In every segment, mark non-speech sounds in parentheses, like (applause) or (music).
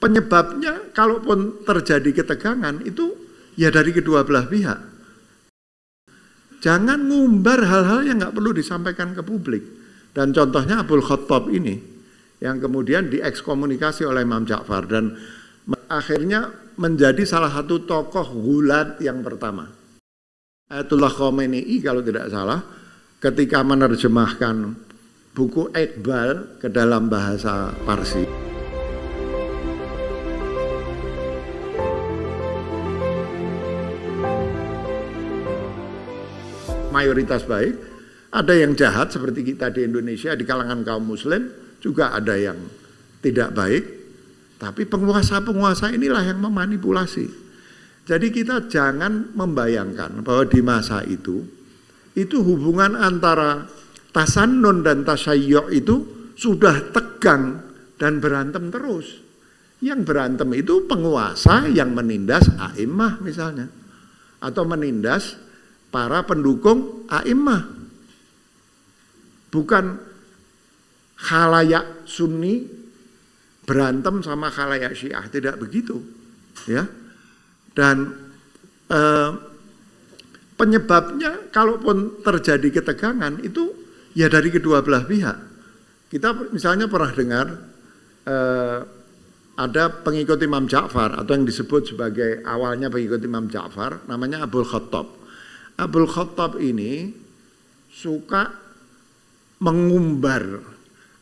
Penyebabnya kalaupun terjadi ketegangan itu ya dari kedua belah pihak. Jangan ngumbar hal-hal yang nggak perlu disampaikan ke publik. Dan contohnya Abdul Khattab ini yang kemudian diekskomunikasi oleh Imam Ja'far dan akhirnya menjadi salah satu tokoh gulat yang pertama. Ayatullah Khomeini kalau tidak salah ketika menerjemahkan buku Iqbal ke dalam bahasa Parsi. mayoritas baik, ada yang jahat seperti kita di Indonesia di kalangan kaum muslim, juga ada yang tidak baik. Tapi penguasa-penguasa inilah yang memanipulasi. Jadi kita jangan membayangkan bahwa di masa itu itu hubungan antara tasanun dan tasayyuk itu sudah tegang dan berantem terus. Yang berantem itu penguasa yang menindas aimah misalnya. Atau menindas para pendukung a'immah. Bukan khalayak sunni berantem sama khalayak syiah, tidak begitu. ya. Dan eh, penyebabnya kalaupun terjadi ketegangan itu ya dari kedua belah pihak. Kita misalnya pernah dengar eh, ada pengikut Imam Ja'far atau yang disebut sebagai awalnya pengikut Imam Ja'far namanya Abul Khattab. Abul Khattab ini suka mengumbar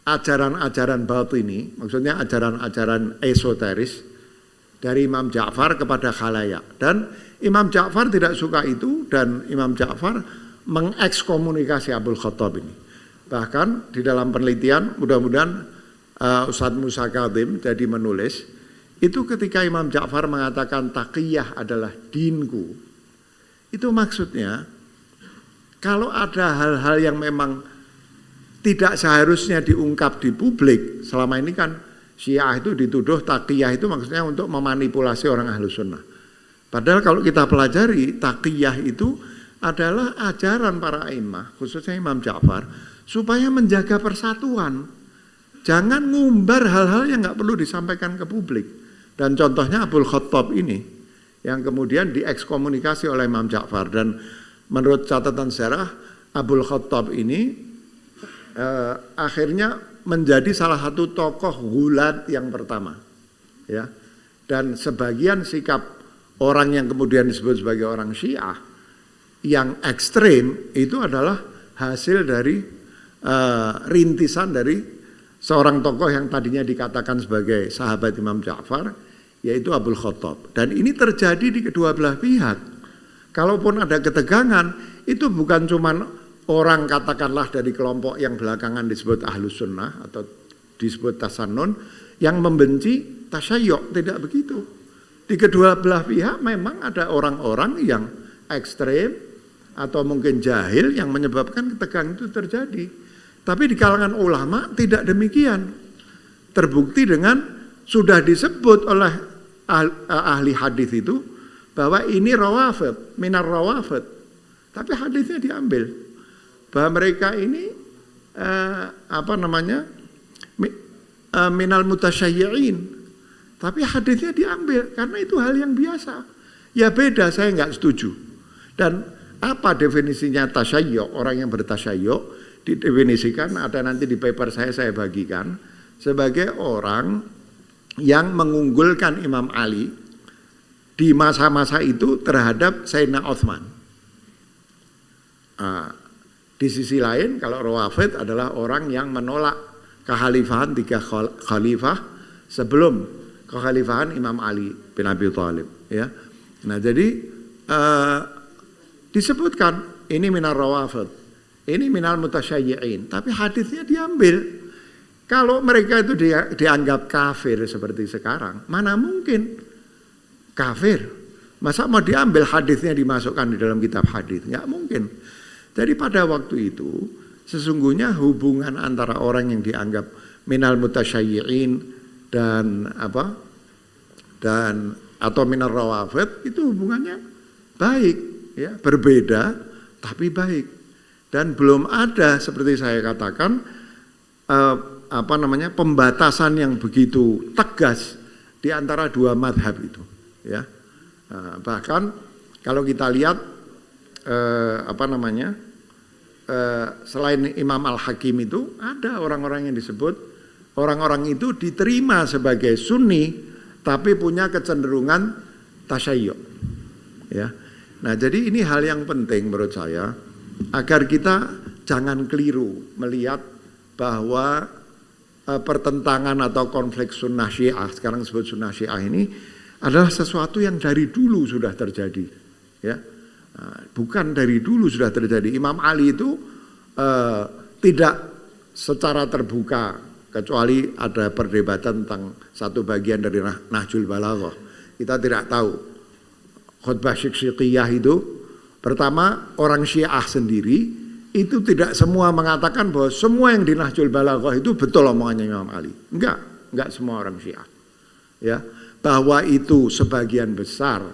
ajaran-ajaran ini, maksudnya ajaran-ajaran esoteris dari Imam Ja'far kepada khalayak. Dan Imam Ja'far tidak suka itu dan Imam Ja'far mengekskomunikasi Abul Khattab ini. Bahkan di dalam penelitian mudah-mudahan uh, Ustadz Musa Kadim jadi menulis, itu ketika Imam Ja'far mengatakan takiyah adalah dinku, itu maksudnya, kalau ada hal-hal yang memang tidak seharusnya diungkap di publik, selama ini kan syiah itu dituduh takiyah itu maksudnya untuk memanipulasi orang ahlu sunnah. Padahal kalau kita pelajari, takiyah itu adalah ajaran para imam, khususnya Imam Ja'far, supaya menjaga persatuan. Jangan ngumbar hal-hal yang nggak perlu disampaikan ke publik. Dan contohnya abul Khattab ini, yang kemudian diekskomunikasi oleh Imam Ja'far dan menurut catatan sejarah Abul Khattab ini eh, akhirnya menjadi salah satu tokoh gulat yang pertama ya dan sebagian sikap orang yang kemudian disebut sebagai orang Syiah yang ekstrim itu adalah hasil dari uh, rintisan dari seorang tokoh yang tadinya dikatakan sebagai sahabat Imam Ja'far yaitu Abdul Khattab. Dan ini terjadi di kedua belah pihak. Kalaupun ada ketegangan, itu bukan cuma orang katakanlah dari kelompok yang belakangan disebut ahlus sunnah atau disebut tasanun yang membenci tasayyok tidak begitu. Di kedua belah pihak memang ada orang-orang yang ekstrem atau mungkin jahil yang menyebabkan ketegangan itu terjadi. Tapi di kalangan ulama tidak demikian. Terbukti dengan sudah disebut oleh eh, ahli hadis itu bahwa ini rawafat minar rawafat Tapi hadisnya diambil bahwa mereka ini eh, apa namanya eh, minal mutasyayyin. Tapi hadisnya diambil karena itu hal yang biasa. Ya beda saya nggak setuju. Dan apa definisinya tasayyo? Orang yang bertasayyo didefinisikan ada nanti di paper saya saya bagikan sebagai orang yang mengunggulkan Imam Ali di masa-masa itu terhadap Sayyidina Uthman. Ah, di sisi lain kalau Rawafid adalah orang yang menolak kehalifahan tiga khalifah sebelum kekhalifahan Imam Ali bin Abi Thalib ya. Nah, jadi uh, disebutkan ini minar rawafid, ini minal mutasyayyi'in, tapi hadisnya diambil kalau mereka itu dianggap kafir seperti sekarang, mana mungkin kafir? Masa mau diambil hadisnya dimasukkan di dalam kitab hadis? Enggak mungkin. Jadi pada waktu itu sesungguhnya hubungan antara orang yang dianggap minal mutasyayyi'in dan apa dan atau minal rawafid itu hubungannya baik ya berbeda tapi baik dan belum ada seperti saya katakan eh, apa namanya pembatasan yang begitu tegas di antara dua madhab itu ya eh, bahkan kalau kita lihat eh, apa namanya eh, selain Imam Al Hakim itu ada orang-orang yang disebut orang-orang itu diterima sebagai Sunni tapi punya kecenderungan Tasayyuk, ya nah jadi ini hal yang penting menurut saya agar kita jangan keliru melihat bahwa Eh, pertentangan atau konflik sunnah syiah, sekarang disebut sunnah syiah ini adalah sesuatu yang dari dulu sudah terjadi. Ya, eh, bukan dari dulu sudah terjadi. Imam Ali itu eh, tidak secara terbuka kecuali ada perdebatan tentang satu bagian dari nah, Nahjul Balaghah. Kita tidak tahu khutbah syiqiyah itu pertama orang Syiah sendiri itu tidak semua mengatakan bahwa semua yang dinahjul Nahjul Balaghah itu betul omongannya Imam Ali. Enggak, enggak semua orang Syiah. Ya, bahwa itu sebagian besar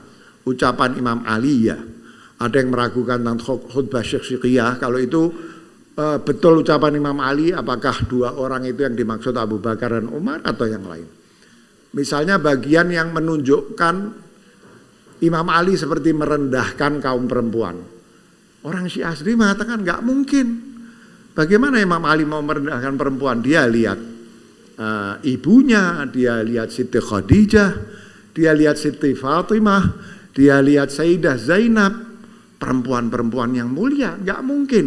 ucapan Imam Ali ya. Ada yang meragukan tentang khutbah Syekh Yah kalau itu e, betul ucapan Imam Ali apakah dua orang itu yang dimaksud Abu Bakar dan Umar atau yang lain. Misalnya bagian yang menunjukkan Imam Ali seperti merendahkan kaum perempuan Orang Syiah sendiri mengatakan nggak mungkin. Bagaimana Imam Ali mau merendahkan perempuan? Dia lihat uh, ibunya, dia lihat Siti Khadijah, dia lihat Siti Fatimah, dia lihat Sayyidah Zainab, perempuan-perempuan yang mulia, nggak mungkin.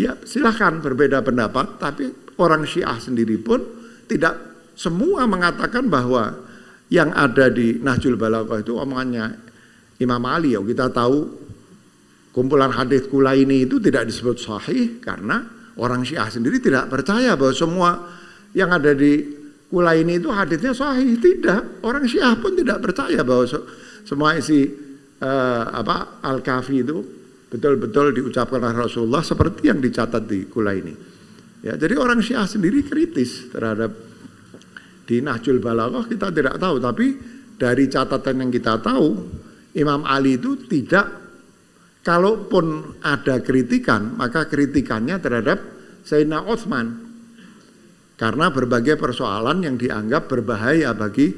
Ya silahkan berbeda pendapat, tapi orang Syiah sendiri pun tidak semua mengatakan bahwa yang ada di Nahjul Balaghah itu omongannya Imam Ali. Ya kita tahu kumpulan hadis kula ini itu tidak disebut sahih karena orang Syiah sendiri tidak percaya bahwa semua yang ada di kula ini itu hadisnya sahih tidak orang Syiah pun tidak percaya bahwa semua isi uh, apa al-kafi itu betul-betul diucapkan oleh Rasulullah seperti yang dicatat di kula ini ya jadi orang Syiah sendiri kritis terhadap di Nahjul Balaghah kita tidak tahu tapi dari catatan yang kita tahu Imam Ali itu tidak Kalaupun ada kritikan, maka kritikannya terhadap Sayyidina Osman Karena berbagai persoalan yang dianggap berbahaya bagi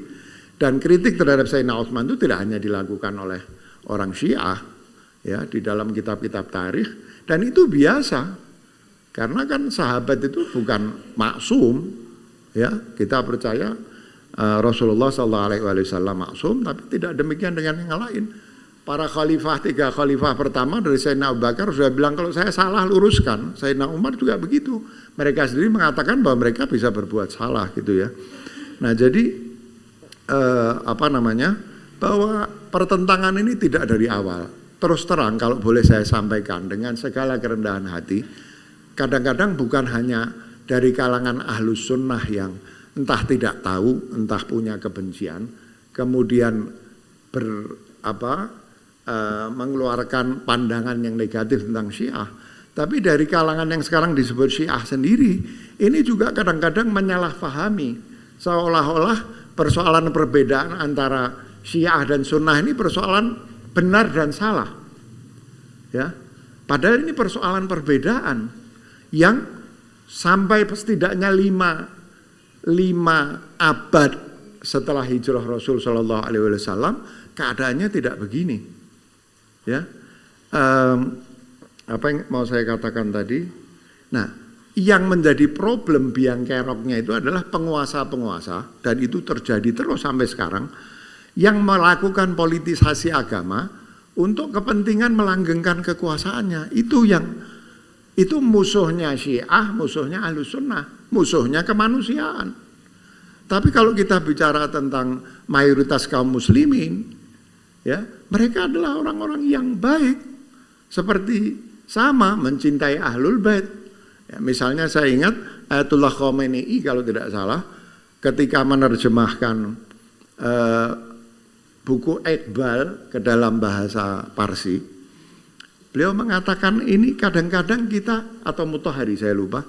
dan kritik terhadap Sayyidina Osman itu tidak hanya dilakukan oleh orang Syiah ya di dalam kitab-kitab tarikh dan itu biasa. Karena kan sahabat itu bukan maksum ya, kita percaya uh, Rasulullah sallallahu alaihi wasallam maksum tapi tidak demikian dengan yang lain para khalifah, tiga khalifah pertama dari Sayyidina Abu Bakar sudah bilang kalau saya salah luruskan. Sayyidina Umar juga begitu. Mereka sendiri mengatakan bahwa mereka bisa berbuat salah gitu ya. Nah jadi eh, apa namanya bahwa pertentangan ini tidak dari awal. Terus terang kalau boleh saya sampaikan dengan segala kerendahan hati, kadang-kadang bukan hanya dari kalangan ahlus sunnah yang entah tidak tahu, entah punya kebencian, kemudian ber apa Eh, mengeluarkan pandangan yang negatif tentang Syiah, tapi dari kalangan yang sekarang disebut Syiah sendiri, ini juga kadang-kadang menyalahfahami seolah-olah persoalan perbedaan antara Syiah dan Sunnah ini persoalan benar dan salah. Ya. Padahal ini persoalan perbedaan yang sampai setidaknya lima, lima abad setelah hijrah Rasul Shallallahu Alaihi Wasallam keadaannya tidak begini. Ya, um, apa yang mau saya katakan tadi? Nah, yang menjadi problem biang keroknya itu adalah penguasa-penguasa dan itu terjadi terus sampai sekarang yang melakukan politisasi agama untuk kepentingan melanggengkan kekuasaannya. Itu yang itu musuhnya Syiah, musuhnya Ahlus Sunnah, musuhnya kemanusiaan. Tapi kalau kita bicara tentang mayoritas kaum muslimin, ya mereka adalah orang-orang yang baik seperti sama mencintai ahlul bait ya, misalnya saya ingat Ayatullah Khomeini kalau tidak salah ketika menerjemahkan eh, buku Iqbal ke dalam bahasa Parsi beliau mengatakan ini kadang-kadang kita atau Mutohari saya lupa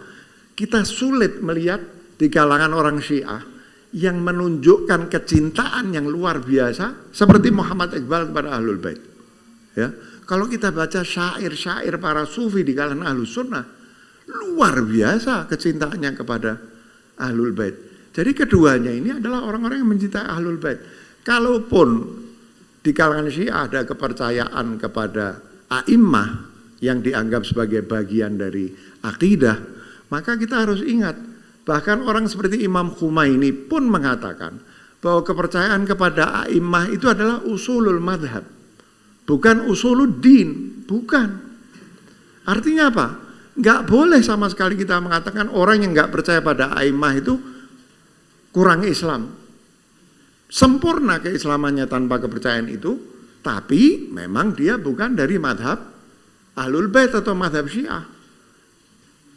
kita sulit melihat di kalangan orang Syiah yang menunjukkan kecintaan yang luar biasa seperti Muhammad Iqbal kepada Ahlul Bait. Ya. Kalau kita baca syair-syair para sufi di kalangan Ahlus Sunnah, luar biasa kecintaannya kepada Ahlul Bait. Jadi keduanya ini adalah orang-orang yang mencintai Ahlul Bait. Kalaupun di kalangan Syiah ada kepercayaan kepada a'immah yang dianggap sebagai bagian dari akidah, maka kita harus ingat Bahkan orang seperti Imam Khomeini pun mengatakan bahwa kepercayaan kepada a'imah itu adalah usulul madhab. Bukan usulul din, bukan. Artinya apa? Nggak boleh sama sekali kita mengatakan orang yang nggak percaya pada a'imah itu kurang Islam. Sempurna keislamannya tanpa kepercayaan itu, tapi memang dia bukan dari madhab Ahlul Bait atau madhab Syiah.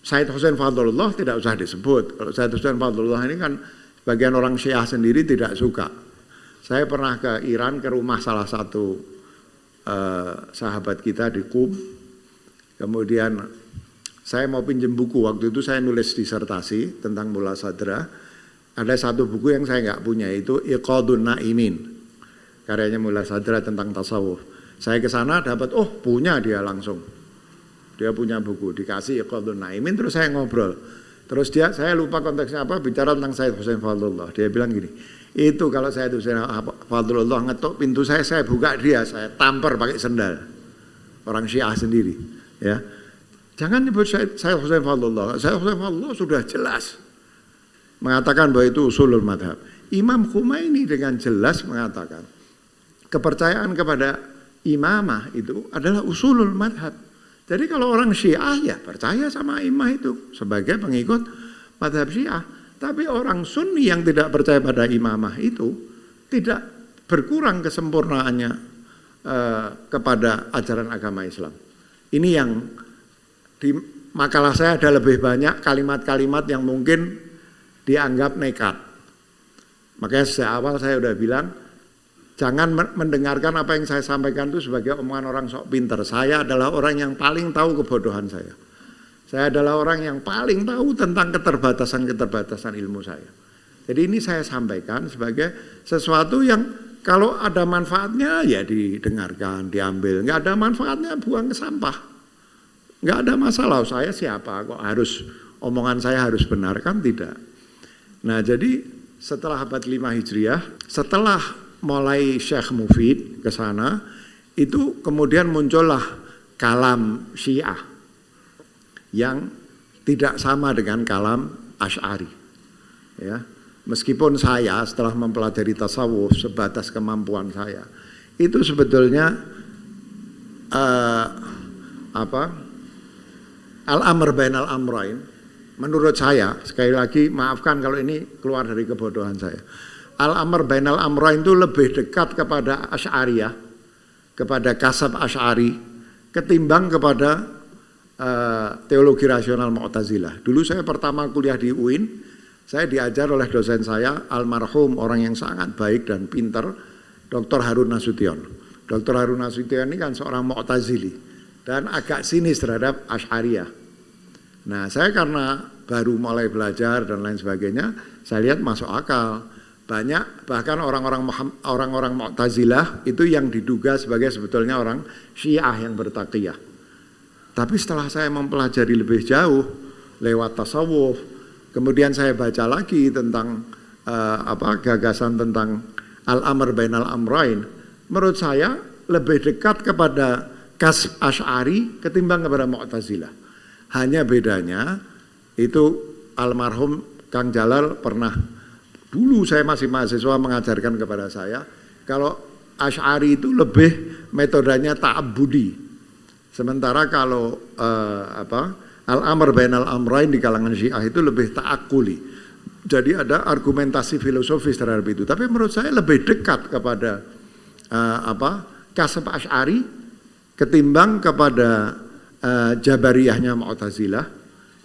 Said Hussein Fadlullah tidak usah disebut. Kalau Said Hussein Fadlullah ini kan bagian orang Syiah sendiri tidak suka. Saya pernah ke Iran ke rumah salah satu eh, sahabat kita di Qum. Kemudian saya mau pinjem buku. Waktu itu saya nulis disertasi tentang Mula Sadra. Ada satu buku yang saya nggak punya itu Iqadun Naimin. Karyanya Mula Sadra tentang tasawuf. Saya ke sana dapat oh punya dia langsung. Dia punya buku, dikasih Iqadun ya Naimin, terus saya ngobrol. Terus dia, saya lupa konteksnya apa, bicara tentang Said Hussein Fadlullah. Dia bilang gini, itu kalau saya Said saya Fadlullah ngetuk pintu saya, saya buka dia, saya tampar pakai sendal. Orang Syiah sendiri. ya Jangan nyebut Said, Said Hussein Fadlullah. Said Hussein Fadlullah sudah jelas mengatakan bahwa itu usulul madhab. Imam Khomeini dengan jelas mengatakan kepercayaan kepada imamah itu adalah usulul madhab. Jadi kalau orang Syiah ya percaya sama imam itu sebagai pengikut madhab Syiah. Tapi orang Sunni yang tidak percaya pada imamah itu tidak berkurang kesempurnaannya eh, kepada ajaran agama Islam. Ini yang di makalah saya ada lebih banyak kalimat-kalimat yang mungkin dianggap nekat. Makanya sejak awal saya sudah bilang Jangan mendengarkan apa yang saya sampaikan itu sebagai omongan orang sok pinter. Saya adalah orang yang paling tahu kebodohan saya. Saya adalah orang yang paling tahu tentang keterbatasan-keterbatasan ilmu saya. Jadi ini saya sampaikan sebagai sesuatu yang kalau ada manfaatnya ya didengarkan, diambil. Enggak ada manfaatnya buang ke sampah. Enggak ada masalah. Saya siapa kok harus omongan saya harus benarkan tidak. Nah jadi setelah abad 5 Hijriah, setelah mulai Syekh Mufid ke sana, itu kemudian muncullah kalam Syiah yang tidak sama dengan kalam Ash'ari. Ya, meskipun saya setelah mempelajari tasawuf sebatas kemampuan saya, itu sebetulnya uh, apa al-amr bain al-amrain menurut saya sekali lagi maafkan kalau ini keluar dari kebodohan saya Al-Amr Bainal Amrain itu lebih dekat kepada Asy'ariyah, kepada kasab Asy'ari ketimbang kepada uh, teologi rasional Mu'tazilah. Dulu saya pertama kuliah di UIN, saya diajar oleh dosen saya almarhum orang yang sangat baik dan pinter, Dr. Harun Nasution. Dr. Harun Nasution ini kan seorang Mu'tazili dan agak sinis terhadap Asy'ariyah. Nah, saya karena baru mulai belajar dan lain sebagainya, saya lihat masuk akal banyak bahkan orang-orang orang-orang Mu'tazilah itu yang diduga sebagai sebetulnya orang Syiah yang bertakiyah. Tapi setelah saya mempelajari lebih jauh lewat tasawuf, kemudian saya baca lagi tentang uh, apa gagasan tentang al-amr al amrain, menurut saya lebih dekat kepada kas Ash'ari ketimbang kepada Mu'tazilah. Hanya bedanya itu almarhum Kang Jalal pernah dulu saya masih mahasiswa mengajarkan kepada saya, kalau Ash'ari itu lebih metodenya ta'abudi. Sementara kalau uh, apa al-amr bain al-amrain di kalangan syiah itu lebih ta'akuli. Jadi ada argumentasi filosofis terhadap itu. Tapi menurut saya lebih dekat kepada uh, apa kasab Ash'ari ketimbang kepada uh, Jabariyahnya Mu'tazilah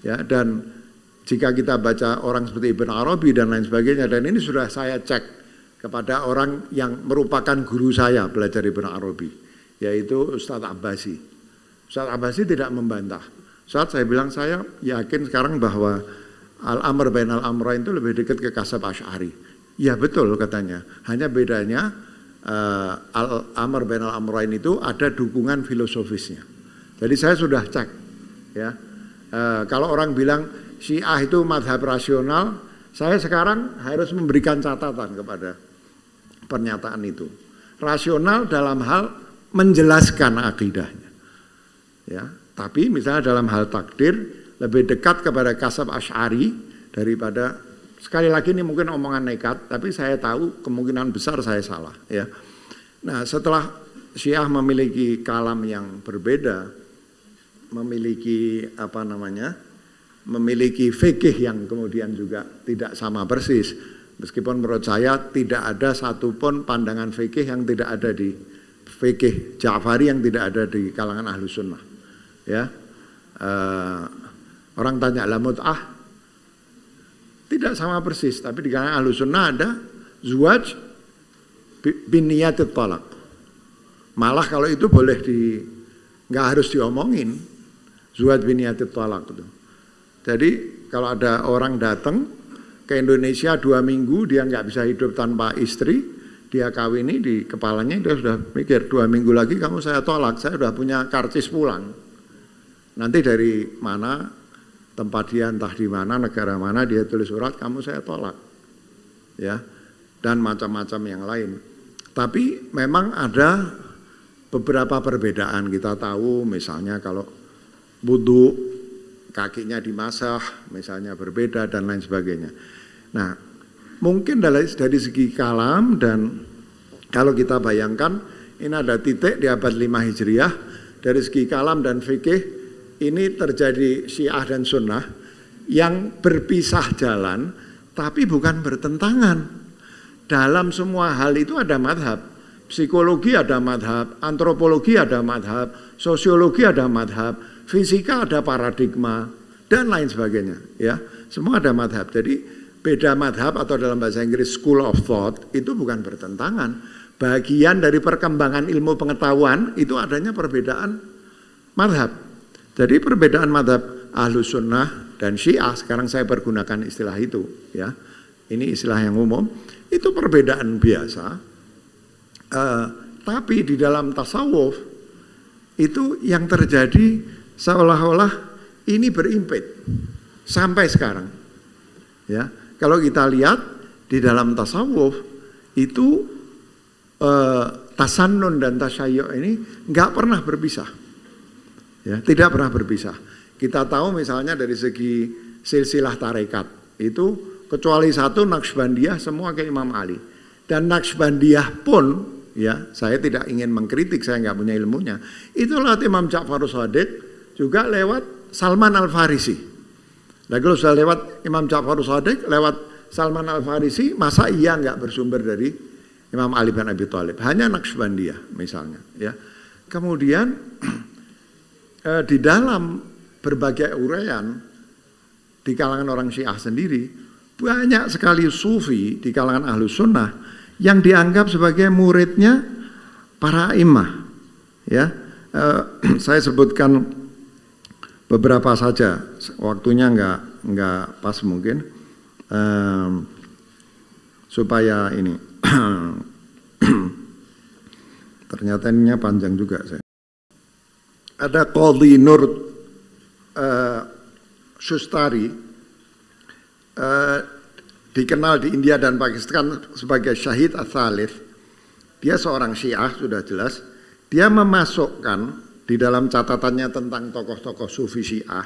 ya dan jika kita baca orang seperti Ibn Arabi dan lain sebagainya, dan ini sudah saya cek kepada orang yang merupakan guru saya belajar Ibn Arabi, yaitu Ustadz Abbasi. Ustadz Abbasi tidak membantah. Saat saya bilang saya yakin sekarang bahwa Al-Amr bin Al-Amrain itu lebih dekat ke Kasab Ash'ari. Ya betul katanya. Hanya bedanya uh, Al-Amr bin Al-Amrain itu ada dukungan filosofisnya. Jadi saya sudah cek. ya uh, Kalau orang bilang Syiah itu madhab rasional, saya sekarang harus memberikan catatan kepada pernyataan itu. Rasional dalam hal menjelaskan akidahnya. Ya, tapi misalnya dalam hal takdir lebih dekat kepada kasab asyari daripada sekali lagi ini mungkin omongan nekat, tapi saya tahu kemungkinan besar saya salah. Ya. Nah setelah Syiah memiliki kalam yang berbeda, memiliki apa namanya memiliki fikih yang kemudian juga tidak sama persis. Meskipun menurut saya tidak ada satupun pandangan fikih yang tidak ada di fikih Ja'fari yang tidak ada di kalangan ahlu sunnah. Ya, uh, orang tanya lamut ah, tidak sama persis, tapi di kalangan ahlu sunnah ada zuwaj bin niyatit tolak. Malah kalau itu boleh di nggak harus diomongin zuwaj bin niyatit tolak. itu. Jadi kalau ada orang datang ke Indonesia dua minggu dia nggak bisa hidup tanpa istri, dia kawini di kepalanya dia sudah mikir dua minggu lagi kamu saya tolak, saya sudah punya karcis pulang. Nanti dari mana tempat dia entah di mana negara mana dia tulis surat kamu saya tolak, ya dan macam-macam yang lain. Tapi memang ada beberapa perbedaan kita tahu misalnya kalau butuh kakinya dimasah misalnya berbeda dan lain sebagainya. Nah mungkin dari, dari segi kalam dan kalau kita bayangkan ini ada titik di abad 5 Hijriah dari segi kalam dan fikih ini terjadi syiah dan sunnah yang berpisah jalan tapi bukan bertentangan. Dalam semua hal itu ada madhab. Psikologi ada madhab, antropologi ada madhab, sosiologi ada madhab, fisika ada paradigma dan lain sebagainya ya semua ada madhab jadi beda madhab atau dalam bahasa Inggris school of thought itu bukan bertentangan bagian dari perkembangan ilmu pengetahuan itu adanya perbedaan madhab jadi perbedaan madhab ahlu sunnah dan syiah sekarang saya pergunakan istilah itu ya ini istilah yang umum itu perbedaan biasa uh, tapi di dalam tasawuf itu yang terjadi seolah-olah ini berimpit sampai sekarang. Ya, kalau kita lihat di dalam tasawuf itu eh, tasanun dan tasayyuk ini nggak pernah berpisah. Ya, tidak pernah berpisah. Kita tahu misalnya dari segi silsilah tarekat itu kecuali satu Naqsbandiyah semua ke Imam Ali. Dan Naqsbandiyah pun ya saya tidak ingin mengkritik saya nggak punya ilmunya. Itulah Imam Ja'far Sadiq juga lewat Salman Al-Farisi. Nah kalau sudah lewat Imam Ja'far Sadiq, lewat Salman Al-Farisi, masa ia nggak bersumber dari Imam Ali bin Abi Thalib? Hanya Naqsbandiyah misalnya. ya. Kemudian (clears throat) eh, di dalam berbagai uraian di kalangan orang Syiah sendiri, banyak sekali sufi di kalangan ahlu sunnah yang dianggap sebagai muridnya para imah. Ya, eh, (clears throat) saya sebutkan beberapa saja waktunya nggak nggak pas mungkin um, supaya ini (clears throat) ternyata ininya panjang juga saya ada Qadhi Nur uh, Sustari uh, dikenal di India dan Pakistan sebagai Syahid asalif dia seorang Syiah sudah jelas dia memasukkan di dalam catatannya tentang tokoh-tokoh sufi syiah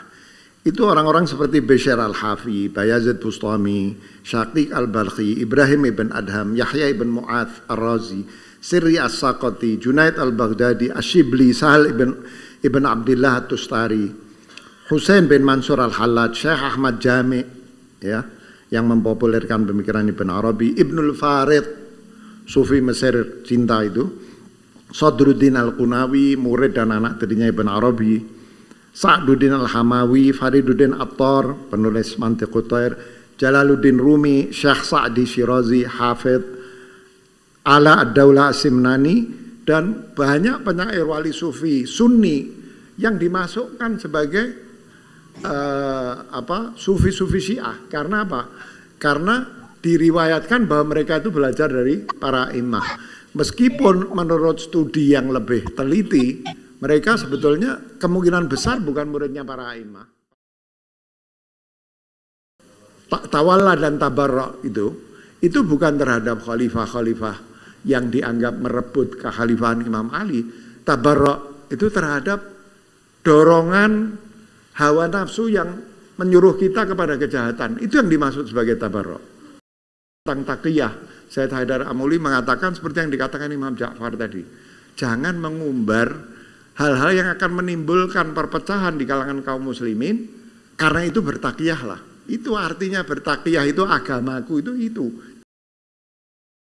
itu orang-orang seperti Bashir al-Hafi, Bayazid Bustami, Syakik al-Balkhi, Ibrahim ibn Adham, Yahya ibn Mu'ath al-Razi, Sirri as-Sakoti, Junaid al-Baghdadi, Ashibli, Sahal ibn, ibn Abdullah al-Tustari, Hussein bin Mansur al-Hallad, Syekh Ahmad Jami, ya, yang mempopulerkan pemikiran Ibn Arabi, Ibnul Farid, Sufi Mesir cinta itu, Sadruddin Al-Qunawi, murid dan anak tirinya Ibn Arabi, Sa'duddin Al-Hamawi, Fariduddin Attar, penulis Mantiqutair, Jalaluddin Rumi, Syekh Sa'di Shirazi, Hafid, Ala Ad-Daulah Simnani, dan banyak penyair wali sufi sunni yang dimasukkan sebagai uh, apa sufi-sufi syiah. Karena apa? Karena diriwayatkan bahwa mereka itu belajar dari para imam. Meskipun menurut studi yang lebih teliti, mereka sebetulnya kemungkinan besar bukan muridnya para imam. Tawalla dan tabarok itu, itu bukan terhadap khalifah-khalifah yang dianggap merebut kekhalifahan Imam Ali. Tabarok itu terhadap dorongan hawa nafsu yang menyuruh kita kepada kejahatan. Itu yang dimaksud sebagai tabarok. Tentang takiyah, Syed Haidar Amuli mengatakan seperti yang dikatakan Imam Ja'far tadi. Jangan mengumbar hal-hal yang akan menimbulkan perpecahan di kalangan kaum muslimin karena itu bertakiyahlah. Itu artinya bertakiyah itu agamaku itu itu.